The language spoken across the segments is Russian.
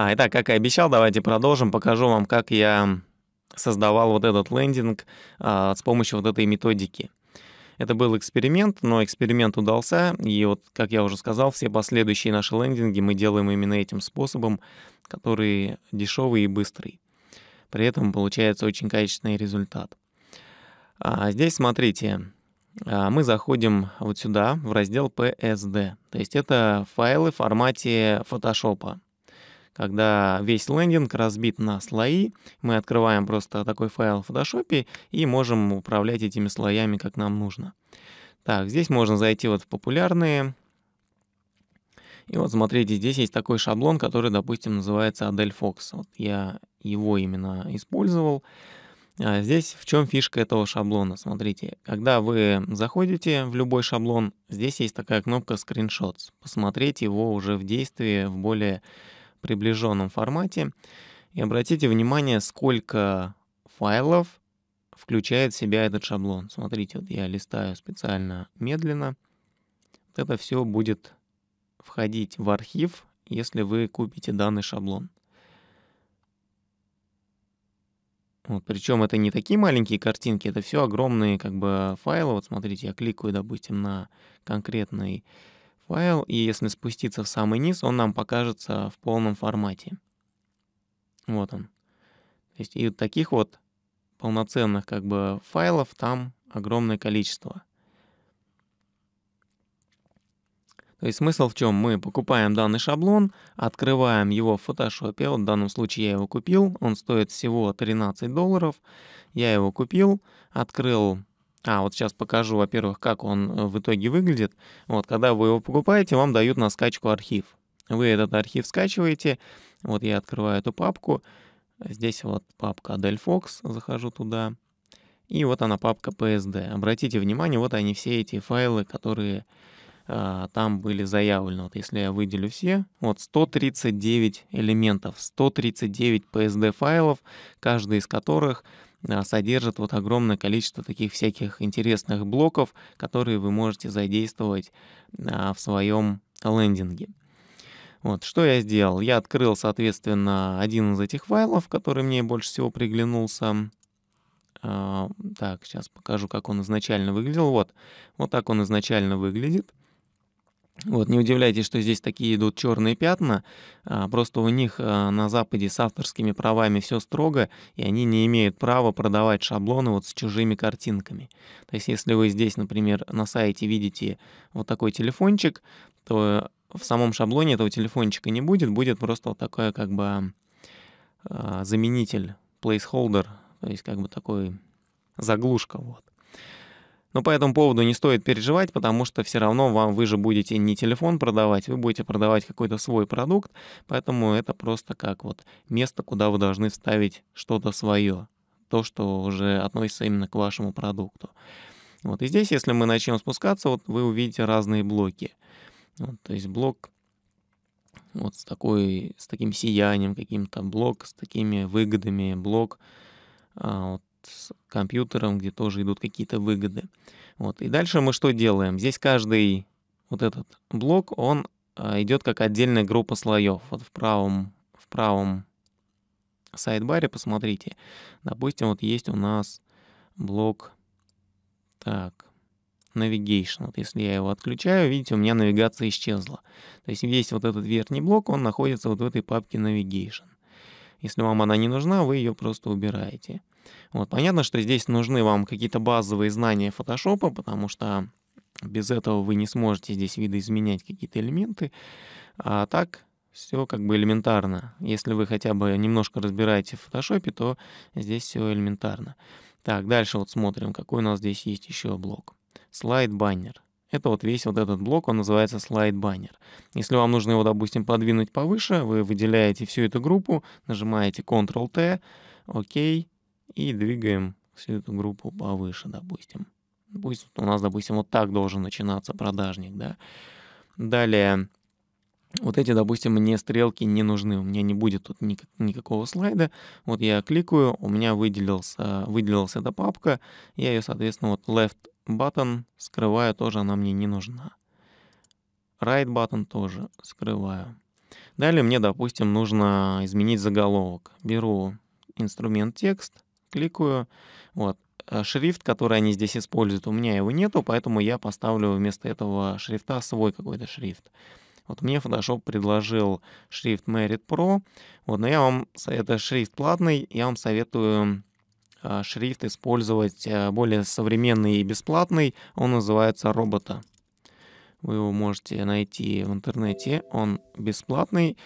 А, итак, как и обещал, давайте продолжим. Покажу вам, как я создавал вот этот лендинг а, с помощью вот этой методики. Это был эксперимент, но эксперимент удался, и вот, как я уже сказал, все последующие наши лендинги мы делаем именно этим способом, который дешевый и быстрый. При этом получается очень качественный результат. А здесь, смотрите, а, мы заходим вот сюда, в раздел PSD, то есть это файлы в формате Photoshop когда весь лендинг разбит на слои. Мы открываем просто такой файл в Photoshop и можем управлять этими слоями, как нам нужно. Так, здесь можно зайти вот в популярные. И вот смотрите, здесь есть такой шаблон, который, допустим, называется Adel Fox. Вот я его именно использовал. А здесь в чем фишка этого шаблона? Смотрите, когда вы заходите в любой шаблон, здесь есть такая кнопка Screenshots. Посмотреть его уже в действии в более приближенном формате. И обратите внимание, сколько файлов включает в себя этот шаблон. Смотрите, вот я листаю специально медленно. Вот это все будет входить в архив, если вы купите данный шаблон. Вот, причем это не такие маленькие картинки, это все огромные как бы файлы. Вот смотрите, я кликаю, допустим, на конкретный файл, и если спуститься в самый низ, он нам покажется в полном формате. Вот он. То есть и таких вот полноценных как бы файлов там огромное количество. То есть смысл в чем? Мы покупаем данный шаблон, открываем его в Photoshop. Вот в данном случае я его купил. Он стоит всего 13 долларов. Я его купил, открыл а, вот сейчас покажу, во-первых, как он э, в итоге выглядит. Вот, когда вы его покупаете, вам дают на скачку архив. Вы этот архив скачиваете. Вот я открываю эту папку. Здесь вот папка Dell Fox, захожу туда. И вот она папка PSD. Обратите внимание, вот они все эти файлы, которые э, там были заявлены. Вот если я выделю все, вот 139 элементов, 139 PSD файлов, каждый из которых а, содержит вот огромное количество таких всяких интересных блоков, которые вы можете задействовать а, в своем лендинге. Вот, что я сделал? Я открыл, соответственно, один из этих файлов, который мне больше всего приглянулся. А, так, сейчас покажу, как он изначально выглядел. Вот, вот так он изначально выглядит. Вот, не удивляйтесь, что здесь такие идут черные пятна. А, просто у них а, на Западе с авторскими правами все строго, и они не имеют права продавать шаблоны вот с чужими картинками. То есть, если вы здесь, например, на сайте видите вот такой телефончик, то э, в самом шаблоне этого телефончика не будет, будет просто вот такой как бы а, заменитель, placeholder, то есть как бы такой заглушка. Вот. Но по этому поводу не стоит переживать, потому что все равно вам вы же будете не телефон продавать, вы будете продавать какой-то свой продукт, поэтому это просто как вот место, куда вы должны вставить что-то свое, то, что уже относится именно к вашему продукту. Вот. И здесь, если мы начнем спускаться, вот вы увидите разные блоки. Вот, то есть блок вот с, такой, с таким сиянием каким-то, блок с такими выгодами, блок а, вот, с компьютером, где тоже идут какие-то выгоды. Вот. И дальше мы что делаем? Здесь каждый вот этот блок, он а, идет как отдельная группа слоев. Вот в правом, в правом сайдбаре, посмотрите. Допустим, вот есть у нас блок так, Navigation. Вот если я его отключаю, видите, у меня навигация исчезла. То есть весь вот этот верхний блок, он находится вот в этой папке Navigation. Если вам она не нужна, вы ее просто убираете. Вот, понятно, что здесь нужны вам какие-то базовые знания фотошопа, потому что без этого вы не сможете здесь видоизменять какие-то элементы. А так все как бы элементарно. Если вы хотя бы немножко разбираете в фотошопе, то здесь все элементарно. Так, дальше вот смотрим, какой у нас здесь есть еще блок. Слайд-баннер. Это вот весь вот этот блок, он называется слайд-баннер. Если вам нужно его, допустим, подвинуть повыше, вы выделяете всю эту группу, нажимаете Ctrl-T, ОК, и двигаем всю эту группу повыше, допустим. Пусть у нас, допустим, вот так должен начинаться продажник, да. Далее, вот эти, допустим, мне стрелки не нужны, у меня не будет тут ни, никакого слайда. Вот я кликаю, у меня выделился, выделилась эта папка, я ее, соответственно, вот left Баттон скрываю тоже, она мне не нужна. Райт баттон тоже скрываю. Далее мне, допустим, нужно изменить заголовок. Беру инструмент текст, кликаю. Вот. Э, шрифт, который они здесь используют, у меня его нету, поэтому я поставлю вместо этого шрифта свой какой-то шрифт. Вот мне Photoshop предложил шрифт Merit Pro, вот, но я вам советую шрифт платный, я вам советую Э, шрифт использовать э, более современный и бесплатный. Он называется Робота. Вы его можете найти в интернете. Он бесплатный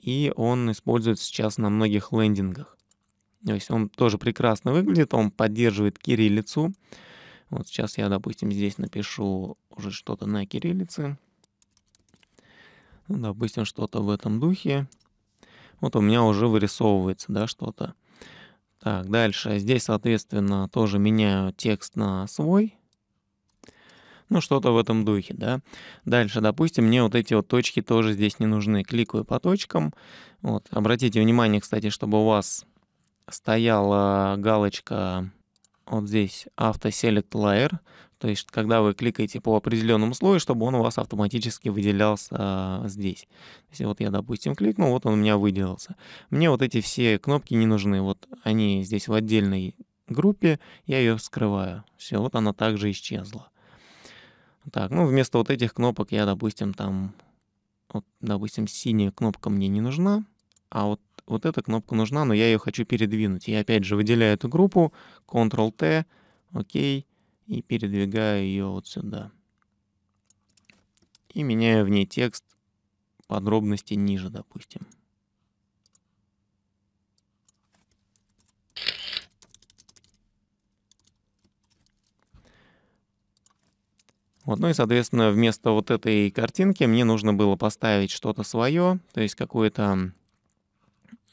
и он используется сейчас на многих лендингах. То есть он тоже прекрасно выглядит, он поддерживает кириллицу. Вот сейчас я, допустим, здесь напишу уже что-то на кириллице. допустим, что-то в этом духе. Вот у меня уже вырисовывается, да, что-то. Так, дальше. А здесь, соответственно, тоже меняю текст на свой. Ну, что-то в этом духе, да. Дальше, допустим, мне вот эти вот точки тоже здесь не нужны. Кликаю по точкам. Вот. Обратите внимание, кстати, чтобы у вас стояла галочка вот здесь Auto Select Layer, то есть, когда вы кликаете по определенному слою, чтобы он у вас автоматически выделялся а, здесь. Если вот я, допустим, кликнул, вот он у меня выделился. Мне вот эти все кнопки не нужны. Вот они здесь в отдельной группе, я ее вскрываю. Все, вот она также исчезла. Так, ну вместо вот этих кнопок я, допустим, там, вот, допустим, синяя кнопка мне не нужна, а вот, вот эта кнопка нужна, но я ее хочу передвинуть. Я опять же выделяю эту группу, Ctrl-T, окей, и передвигаю ее вот сюда. И меняю в ней текст подробности ниже, допустим. Вот, ну и, соответственно, вместо вот этой картинки мне нужно было поставить что-то свое, то есть какой-то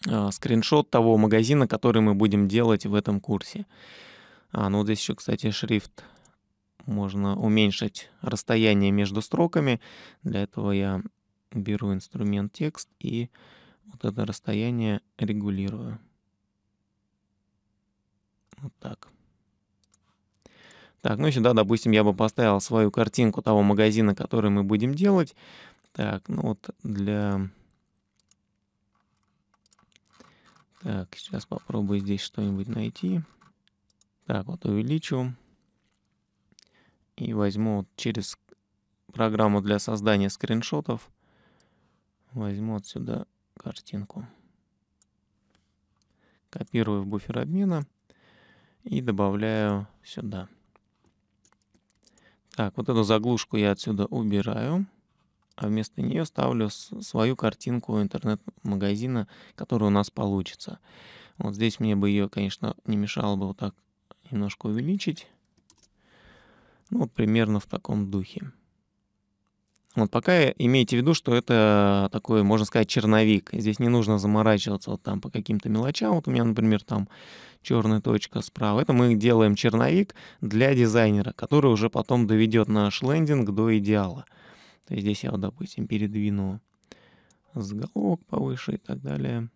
э, скриншот того магазина, который мы будем делать в этом курсе. А, ну вот здесь еще, кстати, шрифт можно уменьшить расстояние между строками. Для этого я беру инструмент текст и вот это расстояние регулирую. Вот так. Так, ну сюда, допустим, я бы поставил свою картинку того магазина, который мы будем делать. Так, ну вот для... Так, сейчас попробую здесь что-нибудь найти. Найти. Так, вот увеличу. И возьму через программу для создания скриншотов. Возьму отсюда картинку. Копирую в буфер обмена и добавляю сюда. Так, вот эту заглушку я отсюда убираю, а вместо нее ставлю свою картинку интернет-магазина, которая у нас получится. Вот здесь мне бы ее, конечно, не мешало бы вот так немножко увеличить. Ну, вот примерно в таком духе. Вот пока имейте в виду, что это такой, можно сказать, черновик. Здесь не нужно заморачиваться вот там по каким-то мелочам. Вот у меня, например, там черная точка справа. Это мы делаем черновик для дизайнера, который уже потом доведет наш лендинг до идеала. То есть здесь я, вот, допустим, передвину заголовок повыше и так далее.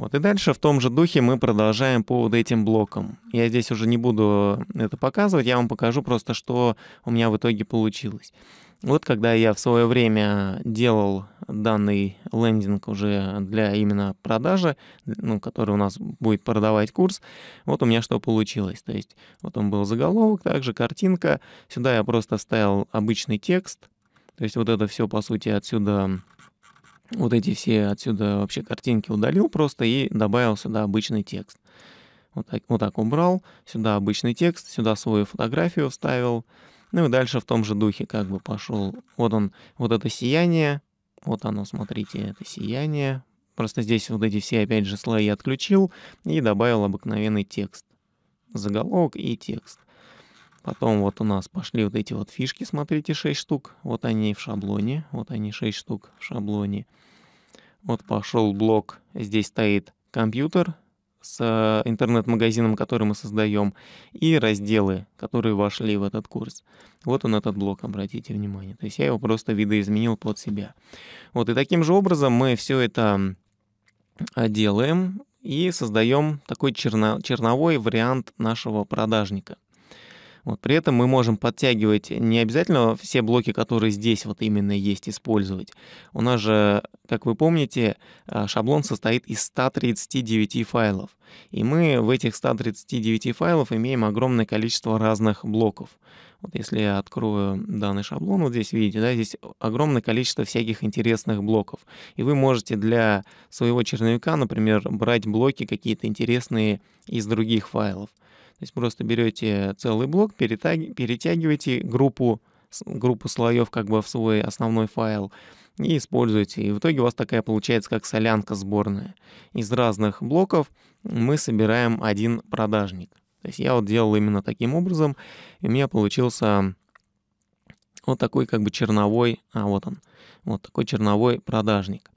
Вот. И дальше в том же духе мы продолжаем по вот этим блокам. Я здесь уже не буду это показывать, я вам покажу просто, что у меня в итоге получилось. Вот когда я в свое время делал данный лендинг уже для именно продажи, ну, который у нас будет продавать курс, вот у меня что получилось. То есть вот он был заголовок, также картинка. Сюда я просто вставил обычный текст. То есть вот это все, по сути, отсюда вот эти все отсюда вообще картинки удалил просто и добавил сюда обычный текст. Вот так, вот так убрал, сюда обычный текст, сюда свою фотографию вставил. Ну и дальше в том же духе как бы пошел. Вот он, вот это сияние, вот оно, смотрите, это сияние. Просто здесь вот эти все, опять же, слои отключил и добавил обыкновенный текст. Заголовок и текст. Потом вот у нас пошли вот эти вот фишки, смотрите, 6 штук. Вот они в шаблоне, вот они 6 штук в шаблоне. Вот пошел блок, здесь стоит компьютер с э, интернет-магазином, который мы создаем, и разделы, которые вошли в этот курс. Вот он этот блок, обратите внимание. То есть я его просто видоизменил под себя. Вот и таким же образом мы все это а, делаем и создаем такой черно черновой вариант нашего продажника – вот, при этом мы можем подтягивать не обязательно все блоки, которые здесь вот именно есть, использовать. У нас же, как вы помните, э, шаблон состоит из 139 файлов. И мы в этих 139 файлов имеем огромное количество разных блоков. Вот если я открою данный шаблон, вот здесь видите, да, здесь огромное количество всяких интересных блоков. И вы можете для своего черновика, например, брать блоки какие-то интересные из других файлов. То есть просто берете целый блок, перетягиваете группу, группу слоев как бы в свой основной файл и используете. И в итоге у вас такая получается как солянка сборная. Из разных блоков мы собираем один продажник. То есть я вот делал именно таким образом, и у меня получился вот такой как бы черновой, а вот он, вот такой черновой продажник.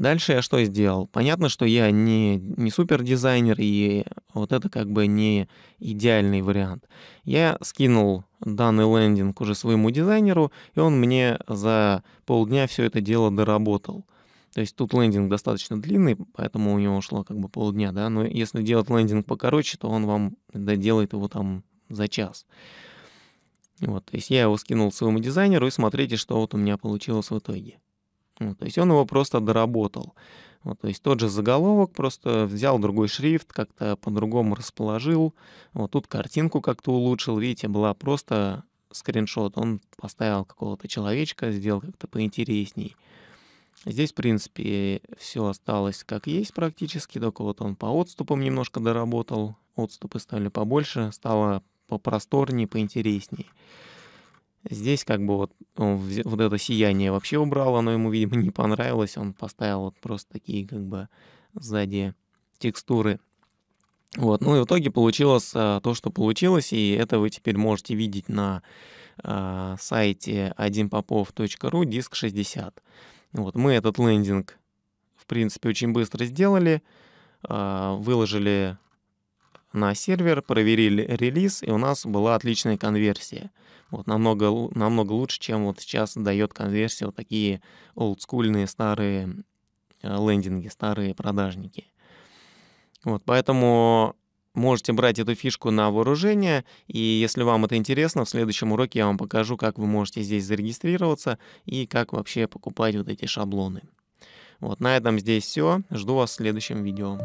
Дальше я что сделал? Понятно, что я не, не супер дизайнер, и вот это как бы не идеальный вариант. Я скинул данный лендинг уже своему дизайнеру, и он мне за полдня все это дело доработал. То есть тут лендинг достаточно длинный, поэтому у него ушло как бы полдня, да, но если делать лендинг покороче, то он вам доделает его там за час. Вот, то есть я его скинул своему дизайнеру, и смотрите, что вот у меня получилось в итоге. Ну, то есть он его просто доработал. Вот, то есть тот же заголовок, просто взял другой шрифт, как-то по-другому расположил. Вот тут картинку как-то улучшил. Видите, была просто скриншот. Он поставил какого-то человечка, сделал как-то поинтересней. Здесь, в принципе, все осталось как есть практически, только вот он по отступам немножко доработал. Отступы стали побольше, стало попросторнее, поинтересней. Здесь как бы вот вот это сияние вообще убрал, оно ему, видимо, не понравилось. Он поставил вот просто такие как бы сзади текстуры. Вот. Ну и в итоге получилось а, то, что получилось, и это вы теперь можете видеть на э, сайте одинпопов.ру диск 60. Вот. Мы этот лендинг, в принципе, очень быстро сделали, э, выложили на сервер, проверили релиз, и у нас была отличная конверсия. Вот намного, намного лучше, чем вот сейчас дает конверсия вот такие олдскульные старые э, лендинги, старые продажники. Вот, поэтому можете брать эту фишку на вооружение, и если вам это интересно, в следующем уроке я вам покажу, как вы можете здесь зарегистрироваться и как вообще покупать вот эти шаблоны. Вот на этом здесь все. Жду вас в следующем видео.